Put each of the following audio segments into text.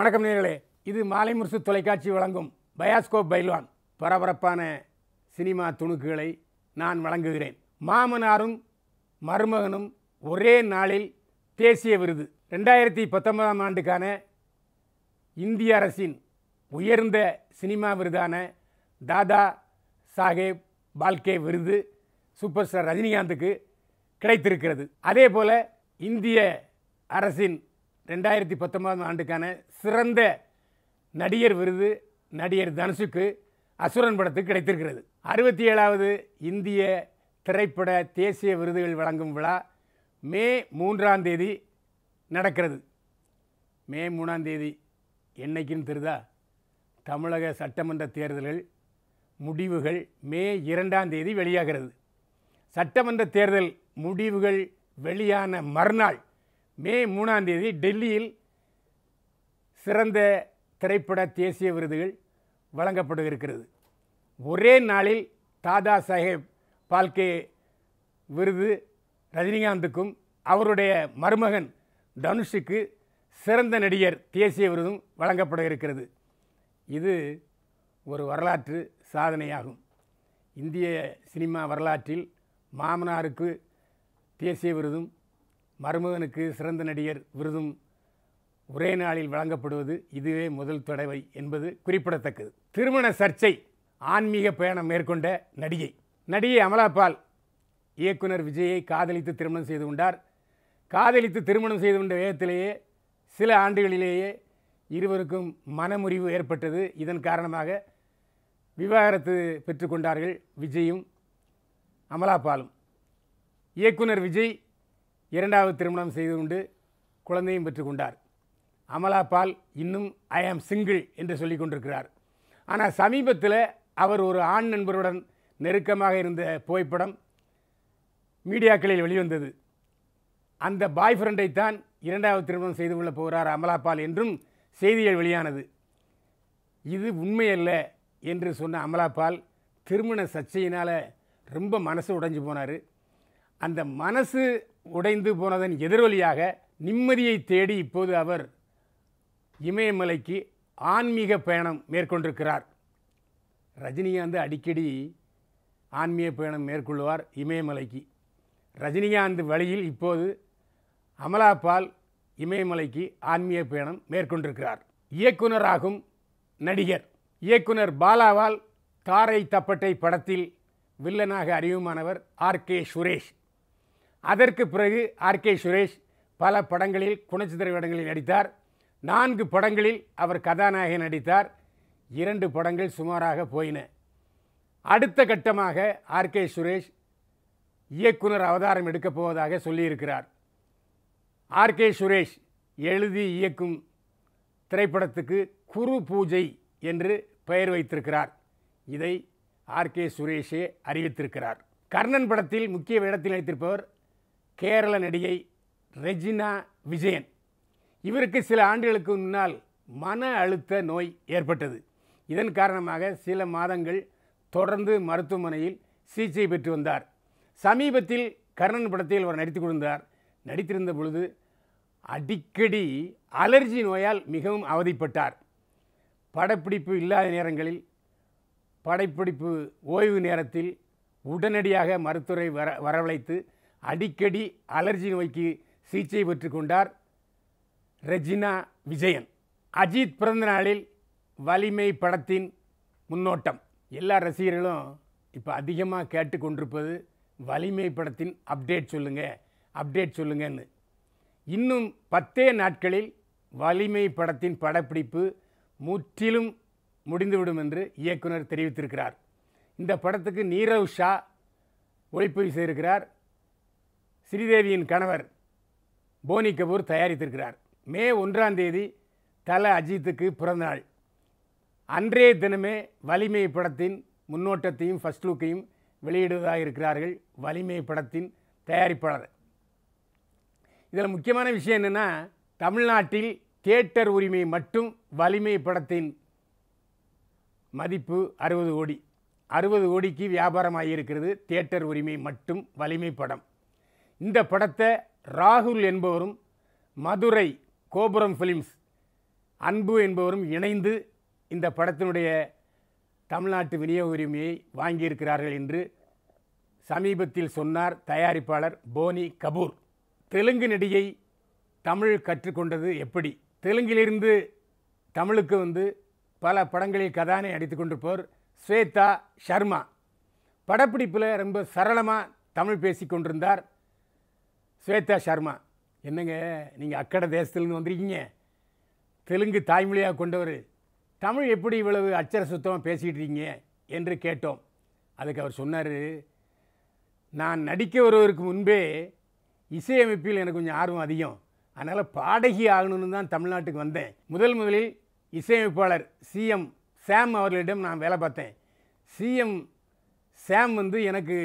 வணக்கம் நேர்களே இது மாலை முரசு தொலைக்காட்சி வழங்கும் பயாஸ்கோப் பைல்வான் பரபரப்பான சினிமா துணுக்குகளை நான் வழங்குகிறேன் மாமனாரும் மருமகனும் ஒரே நாளில் தேசிய விருது ரெண்டாயிரத்தி பத்தொன்பதாம் ஆண்டுக்கான இந்திய அரசின் உயர்ந்த சினிமா விருதான தாதா சாஹேப் பால்கே விருது சூப்பர் ஸ்டார் ரஜினிகாந்துக்கு கிடைத்திருக்கிறது அதே போல் இந்திய அரசின் ரெண்டாயிரத்தி பத்தொன்பதாம் ஆண்டுக்கான சிறந்த நடிகர் விருது நடிகர் தனுஷுக்கு அசுரன் படத்துக்கு கிடைத்திருக்கிறது அறுபத்தி ஏழாவது இந்திய திரைப்பட தேசிய விருதுகள் வழங்கும் விழா மே மூன்றாம் தேதி நடக்கிறது மே மூணாம் தேதி என்னைக்குன்னு தெரிதா தமிழக சட்டமன்ற தேர்தல்கள் முடிவுகள் மே இரண்டாம் தேதி வெளியாகிறது சட்டமன்ற தேர்தல் முடிவுகள் வெளியான மறுநாள் மே மூணாம் தேதி டெல்லியில் சிறந்த திரைப்பட தேசிய விருதுகள் வழங்கப்பட இருக்கிறது ஒரே நாளில் தாதா சாஹேப் பால்கே விருது ரஜினிகாந்துக்கும் அவருடைய மருமகன் தனுஷுக்கு சிறந்த நடிகர் தேசிய விருதும் வழங்கப்பட இருக்கிறது இது ஒரு வரலாற்று சாதனையாகும் இந்திய சினிமா வரலாற்றில் மாமனாருக்கு தேசிய விருதும் மருமகனுக்கு சிறந்த நடிகர் விருதும் ஒரே நாளில் வழங்கப்படுவது இதுவே முதல் தடவை என்பது குறிப்பிடத்தக்கது திருமண சர்ச்சை ஆன்மீக பயணம் மேற்கொண்ட நடிகை நடிகை அமலாபால் இயக்குனர் விஜயை காதலித்து திருமணம் செய்து கொண்டார் காதலித்து திருமணம் செய்து கொண்ட வேகத்திலேயே சில ஆண்டுகளிலேயே இருவருக்கும் மனமுறிவு ஏற்பட்டது இதன் காரணமாக விவாகரத்து பெற்றுக்கொண்டார்கள் விஜயும் அமலாபாலும் இயக்குனர் விஜய் இரண்டாவது திருமணம் செய்து கொண்டு குழந்தையும் பெற்றுக்கொண்டார் அமலா பால் இன்னும் ஐ ஆம் சிங்கிள் என்று சொல்லி கொண்டிருக்கிறார் ஆனால் சமீபத்தில் அவர் ஒரு ஆண் நண்பருடன் நெருக்கமாக இருந்த புகைப்படம் மீடியாக்களில் வெளிவந்தது அந்த பாய் ஃப்ரெண்டை தான் இரண்டாவது திருமணம் செய்து கொள்ளப் போகிறார் அமலா பால் என்றும் செய்திகள் வெளியானது இது உண்மையல்ல என்று சொன்ன அமலா பால் திருமண சர்ச்சையினால் ரொம்ப மனசு உடைஞ்சு போனார் அந்த மனசு உடைந்து போனதன் எதிரொலியாக நிம்மதியை தேடி இப்போது அவர் இமயமலைக்கு ஆன்மீக பயணம் மேற்கொண்டிருக்கிறார் ரஜினிகாந்த் அடிக்கடி ஆன்மீக பயணம் மேற்கொள்வார் இமயமலைக்கு ரஜினிகாந்த் வழியில் இப்போது அமலாபால் இமயமலைக்கு ஆன்மீக பயணம் மேற்கொண்டிருக்கிறார் இயக்குனராகும் நடிகர் இயக்குனர் பாலாவால் தாரை தப்பட்டை படத்தில் வில்லனாக அறிவுமானவர் ஆர் கே சுரேஷ் அதற்கு பிறகு ஆர் கே சுரேஷ் பல படங்களில் குணச்சித்திர வேடங்களில் நடித்தார் நான்கு படங்களில் அவர் கதாநாயகன் நடித்தார் இரண்டு படங்கள் சுமாராக போயின அடுத்த கட்டமாக ஆர்கே சுரேஷ் இயக்குனர் அவதாரம் எடுக்கப் போவதாக சொல்லியிருக்கிறார் ஆர்கே சுரேஷ் எழுதி இயக்கும் திரைப்படத்துக்கு குரு பூஜை என்று பெயர் வைத்திருக்கிறார் இதை ஆர்கே சுரேஷே அறிவித்திருக்கிறார் கர்ணன் படத்தில் முக்கிய வேடத்தில் நடித்திருப்பவர் கேரள நடிகை ரெஜினா விஜயன் இவருக்கு சில ஆண்டுகளுக்கு முன்னால் மன அழுத்த நோய் ஏற்பட்டது இதன் காரணமாக சில மாதங்கள் தொடர்ந்து மருத்துவமனையில் சிகிச்சை பெற்று வந்தார் சமீபத்தில் கர்ணன் படத்தில் அவர் நடித்து கொண்டிருந்தார் நடித்திருந்த பொழுது அடிக்கடி அலர்ஜி நோயால் மிகவும் அவதிப்பட்டார் படப்பிடிப்பு இல்லாத நேரங்களில் படப்பிடிப்பு ஓய்வு நேரத்தில் உடனடியாக மருத்துவரை வர வரவழைத்து அடிக்கடி அலர்ஜி நோய்க்கு சிகிச்சை பெற்றுக்கொண்டார் ரெஜினா விஜயன் அஜித் பிறந்த நாளில் வலிமை படத்தின் முன்னோட்டம் எல்லா ரசிகர்களும் இப்போ அதிகமாக கேட்டுக்கொண்டிருப்பது வலிமை படத்தின் அப்டேட் சொல்லுங்கள் அப்டேட் சொல்லுங்கன்னு இன்னும் பத்தே நாட்களில் வலிமை படத்தின் படப்பிடிப்பு முற்றிலும் முடிந்துவிடும் என்று இயக்குனர் தெரிவித்திருக்கிறார் இந்த படத்துக்கு நீரவ் ஷா ஒளிப்பதிவு செய்திருக்கிறார் ஸ்ரீதேவியின் கணவர் போனி கபூர் தயாரித்திருக்கிறார் மே ஒன்றாம் தேதி தல அஜித்துக்கு பிறந்தநாள் அன்றைய தினமே வலிமை படத்தின் முன்னோட்டத்தையும் ஃபஸ்ட் லுக்கையும் வெளியிடுவதாக இருக்கிறார்கள் வலிமை படத்தின் தயாரிப்பாளர் இதில் முக்கியமான விஷயம் என்னென்னா தமிழ்நாட்டில் தியேட்டர் உரிமை மட்டும் வலிமை படத்தின் மதிப்பு அறுபது கோடி அறுபது கோடிக்கு வியாபாரமாகி இருக்கிறது தியேட்டர் உரிமை மட்டும் வலிமை படம் இந்த படத்தை ராகுல் என்பவரும் மதுரை கோபுரம் ஃபிலிம்ஸ் அன்பு என்பவரும் இணைந்து இந்த படத்தினுடைய தமிழ்நாட்டு விநியோக உரிமையை வாங்கியிருக்கிறார்கள் என்று சமீபத்தில் சொன்னார் தயாரிப்பாளர் போனி கபூர் தெலுங்கு நடிகை தமிழ் கற்றுக்கொண்டது எப்படி தெலுங்கிலிருந்து தமிழுக்கு வந்து பல படங்களில் கதானை அடித்து கொண்டிருப்பவர் ஸ்வேதா ஷர்மா படப்பிடிப்பில் ரொம்ப சரளமாக தமிழ் பேசி கொண்டிருந்தார் ஸ்வேதா சர்மா என்னங்க நீங்கள் அக்கடை தேசத்துலேருந்து வந்திருக்கீங்க தெலுங்கு தாய்மொழியாக கொண்டவர் தமிழ் எப்படி இவ்வளவு அச்சர சுத்தமாக பேசிக்கிட்டு இருக்கீங்க என்று கேட்டோம் அதுக்கு அவர் சொன்னார் நான் நடிக்க வருவதற்கு முன்பே இசையமைப்பில் எனக்கு கொஞ்சம் ஆர்வம் அதிகம் அதனால் பாடகி ஆகணும்னு தான் தமிழ்நாட்டுக்கு வந்தேன் முதல் முதலில் இசையமைப்பாளர் சிஎம் சாம் அவர்களிடம் நான் வேலை பார்த்தேன் சிஎம் சாம் வந்து எனக்கு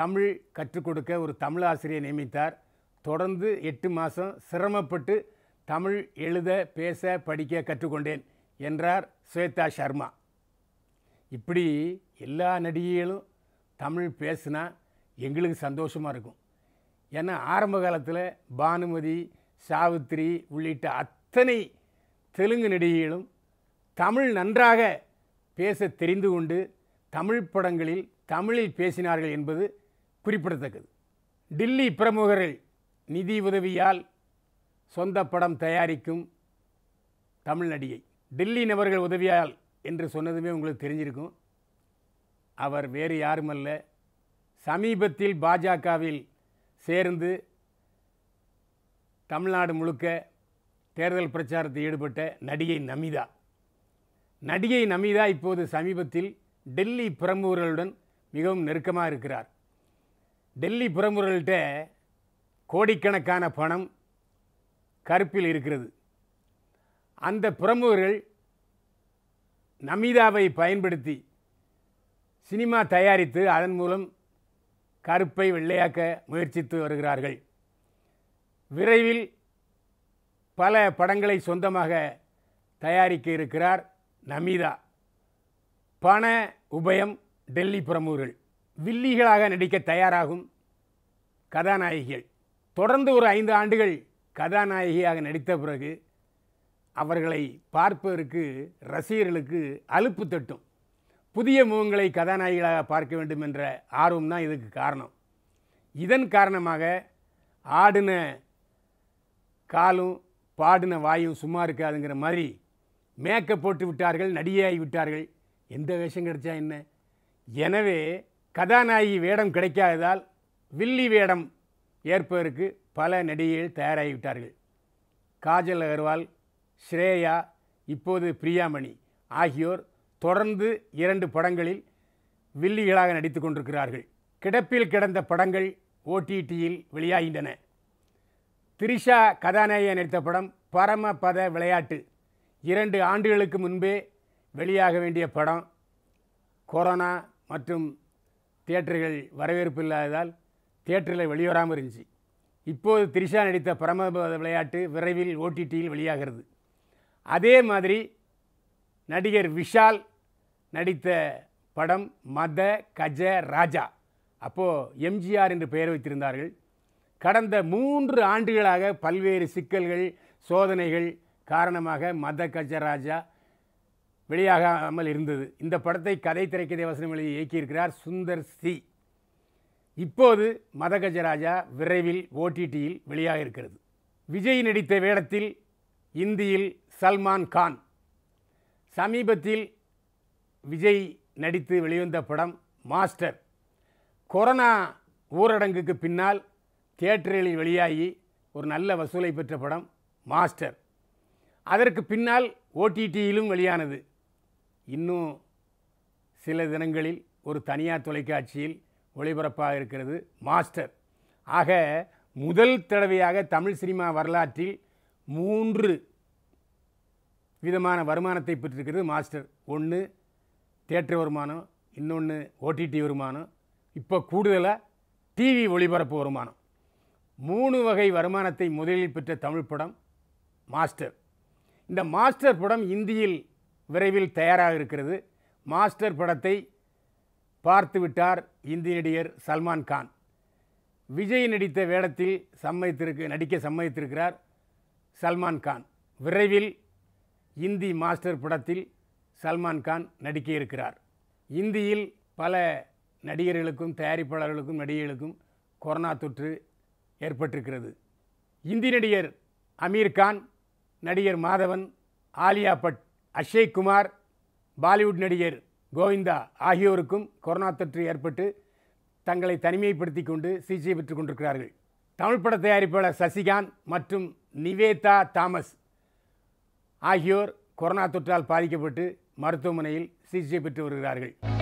தமிழ் கற்றுக் கொடுக்க ஒரு தமிழ் ஆசிரியை நியமித்தார் தொடர்ந்து எட்டு மாதம் சிரமப்பட்டு தமிழ் எழுத பேச படிக்க கற்றுக்கொண்டேன் என்றார் ஸ்வேதா சர்மா இப்படி எல்லா நடிகைகளும் தமிழ் பேசுனா எங்களுக்கு சந்தோஷமாக இருக்கும் ஏன்னா ஆரம்ப காலத்தில் பானுமதி சாவித்திரி உள்ளிட்ட அத்தனை தெலுங்கு நடிகைகளும் தமிழ் நன்றாக பேச தெரிந்து கொண்டு தமிழ் படங்களில் தமிழில் பேசினார்கள் என்பது குறிப்பிடத்தக்கது டில்லி பிரமுகர்கள் நிதி உதவியால் சொந்த படம் தயாரிக்கும் தமிழ் நடிகை டில்லி நபர்கள் உதவியால் என்று சொன்னதுமே உங்களுக்கு தெரிஞ்சிருக்கும் அவர் வேறு யாருமல்ல சமீபத்தில் பாஜகவில் சேர்ந்து தமிழ்நாடு முழுக்க தேர்தல் பிரச்சாரத்தில் ஈடுபட்ட நடிகை நமிதா நடிகை நமிதா இப்போது சமீபத்தில் டெல்லி பிரமுகர்களுடன் மிகவும் நெருக்கமாக இருக்கிறார் டெல்லி பிரமுகர்கள்ட்ட கோடிக்கணக்கான பணம் கருப்பில் இருக்கிறது அந்த பிரமுகர்கள் நமிதாவை பயன்படுத்தி சினிமா தயாரித்து அதன் மூலம் கருப்பை வெள்ளையாக்க முயற்சித்து வருகிறார்கள் விரைவில் பல படங்களை சொந்தமாக தயாரிக்க இருக்கிறார் நமிதா பண உபயம் டெல்லி பிரமுகர்கள் வில்லிகளாக நடிக்க தயாராகும் கதாநாயகிகள் தொடர்ந்து ஒரு ஐந்து ஆண்டுகள் கதாநாயகியாக நடித்த பிறகு அவர்களை பார்ப்பதற்கு ரசிகர்களுக்கு அலுப்பு தட்டும் புதிய முகங்களை கதாநாயகிகளாக பார்க்க வேண்டும் என்ற ஆர்வம் தான் இதுக்கு காரணம் இதன் காரணமாக ஆடின காலும் பாடின வாயும் சும்மா இருக்காதுங்கிற மாதிரி மேக்கப் போட்டு விட்டார்கள் நடிகையாகி விட்டார்கள் எந்த வேஷம் கிடைச்சா என்ன எனவே கதாநாயகி வேடம் கிடைக்காததால் வில்லி வேடம் ஏற்பதற்கு பல நடிகைகள் தயாராகிவிட்டார்கள் காஜல் அகர்வால் ஸ்ரேயா இப்போது பிரியாமணி ஆகியோர் தொடர்ந்து இரண்டு படங்களில் வில்லிகளாக நடித்து கொண்டிருக்கிறார்கள் கிடப்பில் கிடந்த படங்கள் ஓடிடியில் வெளியாகின்றன திரிஷா கதாநாயகி நடித்த படம் பரமபத விளையாட்டு இரண்டு ஆண்டுகளுக்கு முன்பே வெளியாக வேண்டிய படம் கொரோனா மற்றும் தியேட்டர்கள் வரவேற்பு இல்லாததால் தியேட்டரில் வெளிவராமல் இருந்துச்சு இப்போது திரிஷா நடித்த பரம விளையாட்டு விரைவில் ஓடிடியில் வெளியாகிறது அதே மாதிரி நடிகர் விஷால் நடித்த படம் மத கஜ ராஜா அப்போது எம்ஜிஆர் என்று பெயர் வைத்திருந்தார்கள் கடந்த மூன்று ஆண்டுகளாக பல்வேறு சிக்கல்கள் சோதனைகள் காரணமாக மத கஜ ராஜா வெளியாகாமல் இருந்தது இந்த படத்தை கதை திரைக்கதை வசனம் எழுதி இயக்கியிருக்கிறார் சுந்தர் சி இப்போது மதகஜராஜா விரைவில் ஓடிடியில் வெளியாக இருக்கிறது விஜய் நடித்த வேடத்தில் இந்தியில் சல்மான் கான் சமீபத்தில் விஜய் நடித்து வெளிவந்த படம் மாஸ்டர் கொரோனா ஊரடங்குக்கு பின்னால் தியேட்டர்களில் வெளியாகி ஒரு நல்ல வசூலை பெற்ற படம் மாஸ்டர் அதற்கு பின்னால் ஓடிடியிலும் வெளியானது இன்னும் சில தினங்களில் ஒரு தனியார் தொலைக்காட்சியில் ஒளிபரப்பாக இருக்கிறது மாஸ்டர் ஆக முதல் தடவையாக தமிழ் சினிமா வரலாற்றில் மூன்று விதமான வருமானத்தை பெற்றிருக்கிறது மாஸ்டர் ஒன்று தேட்டர் வருமானம் இன்னொன்று ஓடிடி வருமானம் இப்போ கூடுதலாக டிவி ஒளிபரப்பு வருமானம் மூணு வகை வருமானத்தை முதலில் பெற்ற தமிழ் படம் மாஸ்டர் இந்த மாஸ்டர் படம் இந்தியில் விரைவில் தயாராக இருக்கிறது மாஸ்டர் படத்தை பார்த்துவிட்டார் இந்தி நடிகர் சல்மான் கான் விஜய் நடித்த வேடத்தில் சம்மதித்திருக்கு நடிக்க சம்மதித்திருக்கிறார் சல்மான் கான் விரைவில் இந்தி மாஸ்டர் படத்தில் சல்மான் கான் நடிக்க இருக்கிறார் இந்தியில் பல நடிகர்களுக்கும் தயாரிப்பாளர்களுக்கும் நடிகர்களுக்கும் கொரோனா தொற்று ஏற்பட்டிருக்கிறது இந்தி நடிகர் அமீர் கான் நடிகர் மாதவன் ஆலியா பட் அக்ஷய் குமார் பாலிவுட் நடிகர் கோவிந்தா ஆகியோருக்கும் கொரோனா தொற்று ஏற்பட்டு தங்களை தனிமைப்படுத்தி கொண்டு சிகிச்சை பெற்றுக் கொண்டிருக்கிறார்கள் தமிழ் பட தயாரிப்பாளர் சசிகாந்த் மற்றும் நிவேதா தாமஸ் ஆகியோர் கொரோனா தொற்றால் பாதிக்கப்பட்டு மருத்துவமனையில் சிகிச்சை பெற்று வருகிறார்கள்